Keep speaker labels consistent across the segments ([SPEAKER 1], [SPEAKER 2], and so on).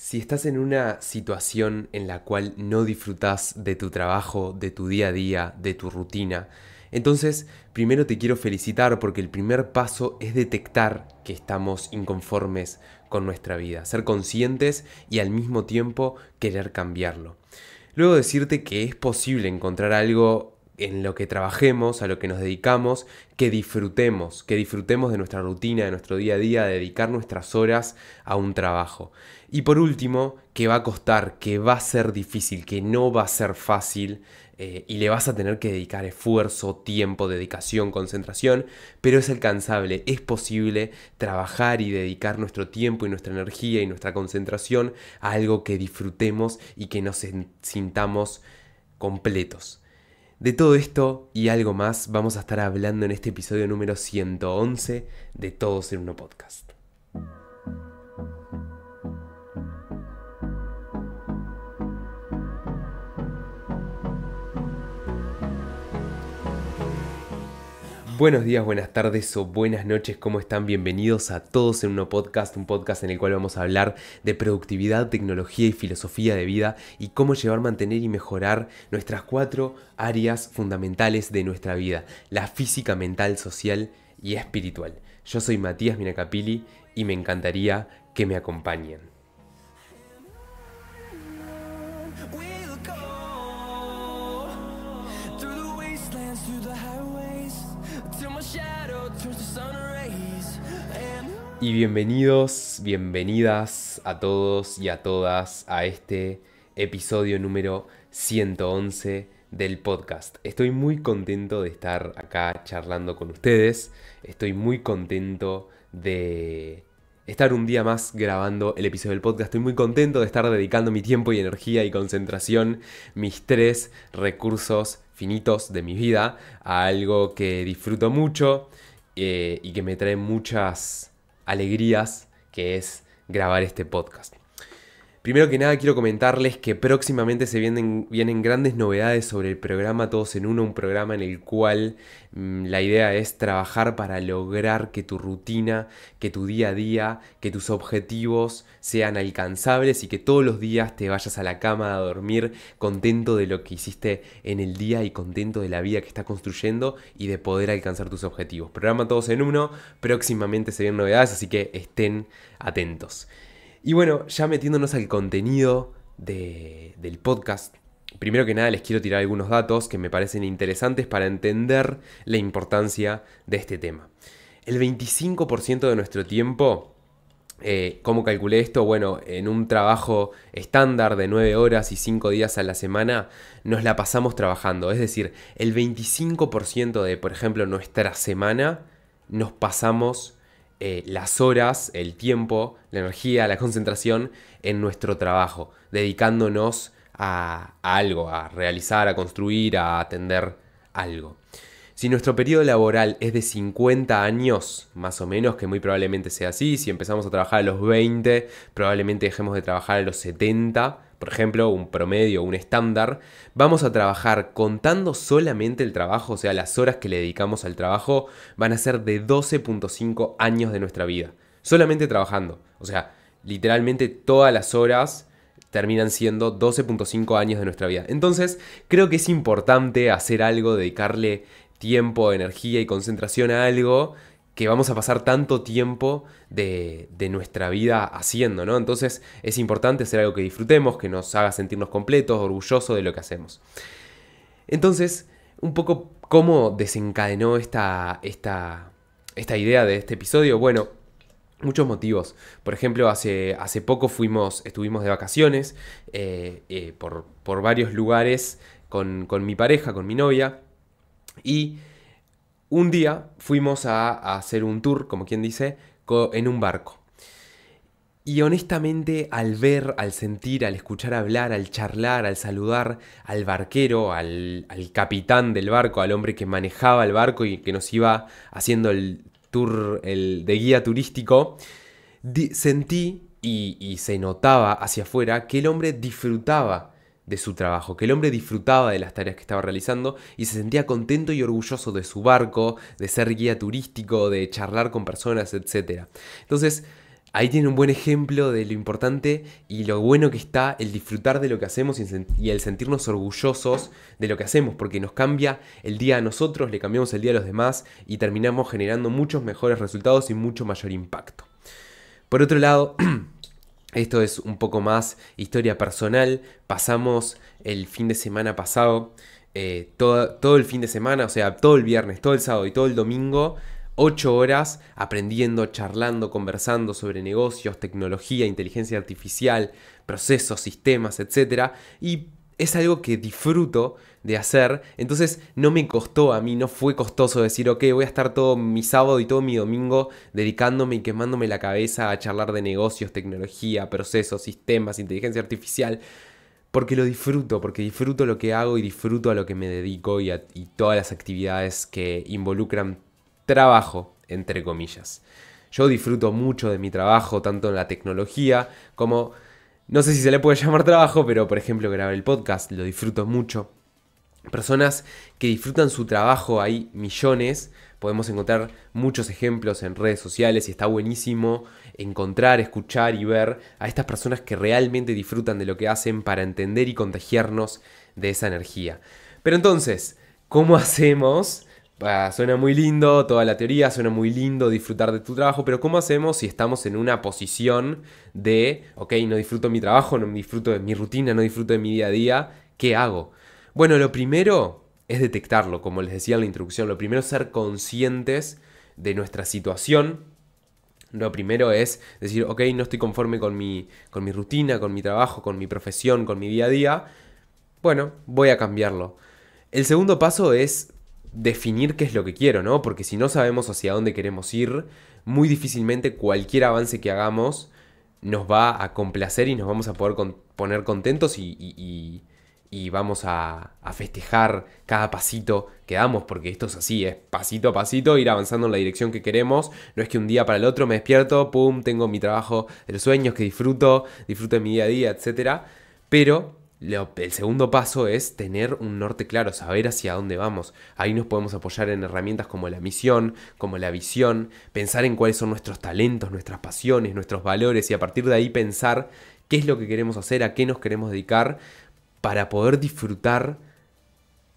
[SPEAKER 1] Si estás en una situación en la cual no disfrutas de tu trabajo, de tu día a día, de tu rutina, entonces primero te quiero felicitar porque el primer paso es detectar que estamos inconformes con nuestra vida, ser conscientes y al mismo tiempo querer cambiarlo. Luego decirte que es posible encontrar algo en lo que trabajemos, a lo que nos dedicamos, que disfrutemos, que disfrutemos de nuestra rutina, de nuestro día a día, de dedicar nuestras horas a un trabajo. Y por último, que va a costar, que va a ser difícil, que no va a ser fácil eh, y le vas a tener que dedicar esfuerzo, tiempo, dedicación, concentración, pero es alcanzable, es posible trabajar y dedicar nuestro tiempo y nuestra energía y nuestra concentración a algo que disfrutemos y que nos sintamos completos. De todo esto y algo más vamos a estar hablando en este episodio número 111 de Todos en Uno Podcast. Buenos días, buenas tardes o buenas noches, ¿cómo están? Bienvenidos a todos en Uno Podcast, un podcast en el cual vamos a hablar de productividad, tecnología y filosofía de vida y cómo llevar, mantener y mejorar nuestras cuatro áreas fundamentales de nuestra vida, la física, mental, social y espiritual. Yo soy Matías Minacapili y me encantaría que me acompañen. Y bienvenidos, bienvenidas a todos y a todas a este episodio número 111 del podcast. Estoy muy contento de estar acá charlando con ustedes. Estoy muy contento de estar un día más grabando el episodio del podcast. Estoy muy contento de estar dedicando mi tiempo y energía y concentración, mis tres recursos finitos de mi vida, a algo que disfruto mucho eh, y que me trae muchas alegrías que es grabar este podcast. Primero que nada quiero comentarles que próximamente se vienen, vienen grandes novedades sobre el programa Todos en Uno, un programa en el cual mm, la idea es trabajar para lograr que tu rutina, que tu día a día, que tus objetivos sean alcanzables y que todos los días te vayas a la cama a dormir contento de lo que hiciste en el día y contento de la vida que estás construyendo y de poder alcanzar tus objetivos. Programa Todos en Uno, próximamente se vienen novedades, así que estén atentos. Y bueno, ya metiéndonos al contenido del podcast, primero que nada les quiero tirar algunos datos que me parecen interesantes para entender la importancia de este tema. El 25% de nuestro tiempo eh, ¿Cómo calculé esto? Bueno, en un trabajo estándar de 9 horas y 5 días a la semana, nos la pasamos trabajando. Es decir, el 25% de, por ejemplo, nuestra semana nos pasamos eh, las horas, el tiempo, la energía, la concentración en nuestro trabajo, dedicándonos a, a algo, a realizar, a construir, a atender algo. Si nuestro periodo laboral es de 50 años, más o menos, que muy probablemente sea así, si empezamos a trabajar a los 20, probablemente dejemos de trabajar a los 70, por ejemplo, un promedio, un estándar, vamos a trabajar contando solamente el trabajo, o sea, las horas que le dedicamos al trabajo van a ser de 12.5 años de nuestra vida. Solamente trabajando. O sea, literalmente todas las horas terminan siendo 12.5 años de nuestra vida. Entonces, creo que es importante hacer algo, dedicarle tiempo, energía y concentración a algo que vamos a pasar tanto tiempo de, nuestra vida haciendo, ¿no? Entonces es importante hacer algo que disfrutemos, que nos haga sentirnos completos, orgullosos de lo que hacemos. Entonces, un poco cómo desencadenó esta, esta, esta idea de este episodio. Bueno, muchos motivos. Por ejemplo, hace, hace poco fuimos, estuvimos de vacaciones eh, eh, por, por, varios lugares con mi pareja, con mi novia, y un día fuimos a, hacer un tour, como quien dice, en un barco. Y honestamente, al ver, al sentir, al escuchar hablar, al charlar, al saludar al barquero, al, capitán del barco, al hombre que manejaba el barco y que nos iba haciendo el tour de guía turístico, sentí y, y se notaba hacia afuera que el hombre disfrutaba de su trabajo, que el hombre disfrutaba de las tareas que estaba realizando y se sentía contento y orgulloso de su barco, de ser guía turístico, de charlar con personas, etc. Entonces, ahí tiene un buen ejemplo de lo importante y lo bueno que está el disfrutar de lo que hacemos y el sentirnos orgullosos de lo que hacemos, porque nos cambia el día a nosotros, le cambiamos el día a los demás y terminamos generando muchos mejores resultados y mucho mayor impacto. Por otro lado, Esto es un poco más historia personal. Pasamos el fin de semana pasado, eh, todo, todo el fin de semana, o sea, todo el viernes, todo el sábado y todo el domingo, ocho horas aprendiendo, charlando, conversando sobre negocios, tecnología, inteligencia artificial, procesos, sistemas, etc. Y es algo que disfruto de hacer, entonces no me costó a mí, no fue costoso decir, ok, voy a estar todo mi sábado y todo mi domingo dedicándome y quemándome la cabeza a charlar de negocios, tecnología, procesos, sistemas, inteligencia artificial, porque lo disfruto, porque disfruto lo que hago y disfruto a lo que me dedico y, todas las actividades que involucran trabajo, entre comillas. Yo disfruto mucho de mi trabajo, tanto en la tecnología como no sé si se le puede llamar trabajo, pero por ejemplo grabar el podcast, lo disfruto mucho. Personas que disfrutan su trabajo, hay millones, podemos encontrar muchos ejemplos en redes sociales y está buenísimo encontrar, escuchar y ver a estas personas que realmente disfrutan de lo que hacen para entender y contagiarnos de esa energía. Pero entonces, ¿cómo hacemos Ah, suena muy lindo, toda la teoría, suena muy lindo disfrutar de tu trabajo, pero ¿cómo hacemos si estamos en una posición de, ok, no disfruto mi trabajo, no disfruto de mi rutina, no disfruto de mi día a día, ¿qué hago? Bueno, lo primero es detectarlo, como les decía en la introducción, lo primero es ser conscientes de nuestra situación. Lo primero es decir, ok, no estoy conforme con mi, con mi rutina, con mi trabajo, con mi profesión, con mi día a día. Bueno, voy a cambiarlo. El segundo paso es definir qué es lo que quiero, ¿no? Porque si no sabemos hacia dónde queremos ir, muy difícilmente cualquier avance que hagamos nos va a complacer y nos vamos a poder poner contentos y, vamos a, a, festejar cada pasito que damos, porque esto es así, es pasito a pasito, ir avanzando en la dirección que queremos, no es que un día para el otro me despierto, pum, tengo mi trabajo de los sueños que disfruto, disfruto de mi día a día, etc. Pero el segundo paso es tener un norte claro, saber hacia dónde vamos. Ahí nos podemos apoyar en herramientas como la misión, como la visión, pensar en cuáles son nuestros talentos, nuestras pasiones, nuestros valores y a partir de ahí pensar qué es lo que queremos hacer, a qué nos queremos dedicar para poder disfrutar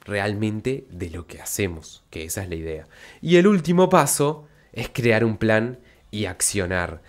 [SPEAKER 1] realmente de lo que hacemos, que esa es la idea. Y el último paso es crear un plan y accionar.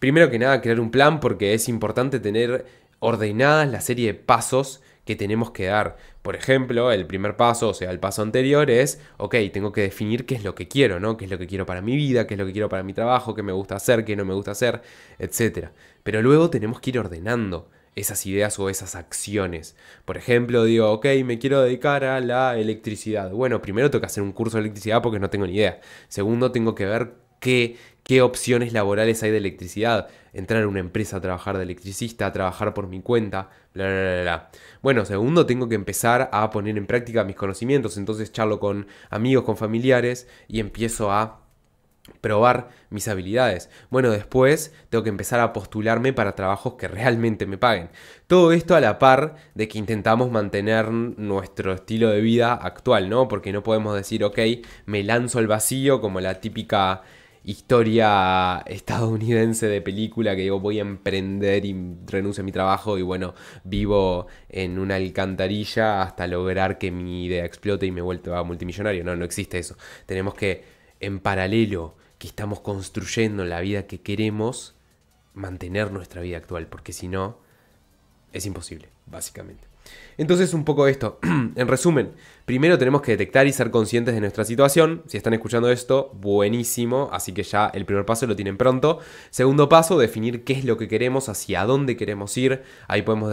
[SPEAKER 1] Primero que nada, crear un plan porque es importante tener ordenadas la serie de pasos que tenemos que dar. Por ejemplo, el primer paso, o sea, el paso anterior es, ok, tengo que definir qué es lo que quiero, ¿no? ¿Qué es lo que quiero para mi vida? ¿Qué es lo que quiero para mi trabajo? ¿Qué me gusta hacer? ¿Qué no me gusta hacer? Etcétera. Pero luego tenemos que ir ordenando esas ideas o esas acciones. Por ejemplo, digo, ok, me quiero dedicar a la electricidad. Bueno, primero tengo que hacer un curso de electricidad porque no tengo ni idea. Segundo, tengo que ver qué, opciones laborales hay de electricidad. Entrar a una empresa a trabajar de electricista, a trabajar por mi cuenta, bla, bla, bla, bla. Bueno, segundo, tengo que empezar a poner en práctica mis conocimientos. Entonces charlo con amigos, con familiares y empiezo a probar mis habilidades. Bueno, después tengo que empezar a postularme para trabajos que realmente me paguen. Todo esto a la par de que intentamos mantener nuestro estilo de vida actual, ¿no? Porque no podemos decir, ok, me lanzo al vacío como la típica historia estadounidense de película que digo voy a emprender y renuncio a mi trabajo y bueno, vivo en una alcantarilla hasta lograr que mi idea explote y me vuelva multimillonario. No, no existe eso. Tenemos que en paralelo que estamos construyendo la vida que queremos, mantener nuestra vida actual, porque si no, es imposible, básicamente. Entonces, un poco esto. en resumen, primero tenemos que detectar y ser conscientes de nuestra situación. Si están escuchando esto, buenísimo, así que ya el primer paso lo tienen pronto. Segundo paso, definir qué es lo que queremos, hacia dónde queremos ir. Ahí podemos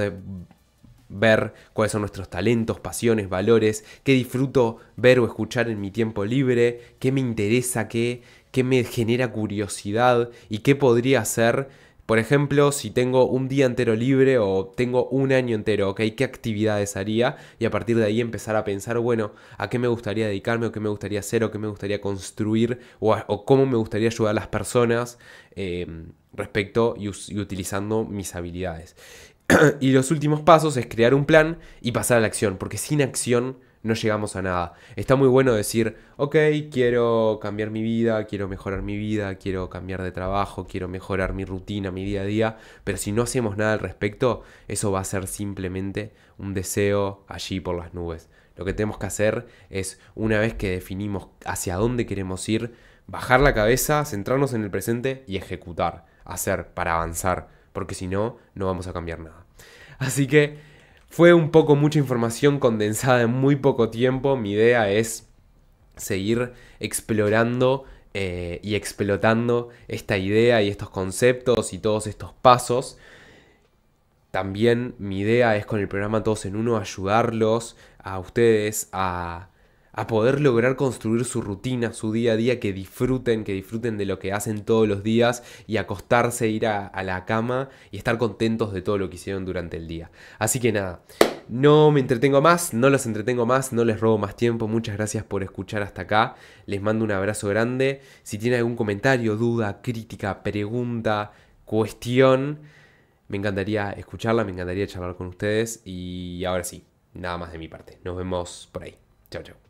[SPEAKER 1] ver cuáles son nuestros talentos, pasiones, valores, qué disfruto ver o escuchar en mi tiempo libre, qué me interesa, qué, qué me genera curiosidad y qué podría hacer por ejemplo, si tengo un día entero libre o tengo un año entero, ¿Qué actividades haría? Y a partir de ahí empezar a pensar, bueno, ¿a qué me gustaría dedicarme o qué me gustaría hacer o qué me gustaría construir o, cómo me gustaría ayudar a las personas em, respecto y, y utilizando mis habilidades? y los últimos pasos es crear un plan y pasar a la acción, porque sin acción no llegamos a nada. Está muy bueno decir, ok, quiero cambiar mi vida, quiero mejorar mi vida, quiero cambiar de trabajo, quiero mejorar mi rutina, mi día a día, pero si no hacemos nada al respecto, eso va a ser simplemente un deseo allí por las nubes. Lo que tenemos que hacer es, una vez que definimos hacia dónde queremos ir, bajar la cabeza, centrarnos en el presente y ejecutar, hacer para avanzar, porque si no, no vamos a cambiar nada. Así que fue un poco mucha información condensada en muy poco tiempo. Mi idea es seguir explorando eh, y explotando esta idea y estos conceptos y todos estos pasos. También mi idea es con el programa Todos en Uno ayudarlos a ustedes a a poder lograr construir su rutina, su día a día, que disfruten, que disfruten de lo que hacen todos los días y acostarse, ir a, la cama y estar contentos de todo lo que hicieron durante el día. Así que nada, no me entretengo más, no los entretengo más, no les robo más tiempo. Muchas gracias por escuchar hasta acá. Les mando un abrazo grande. Si tienen algún comentario, duda, crítica, pregunta, cuestión, me encantaría escucharla, me encantaría charlar con ustedes. Y ahora sí, nada más de mi parte. Nos vemos por ahí. Chao, chao.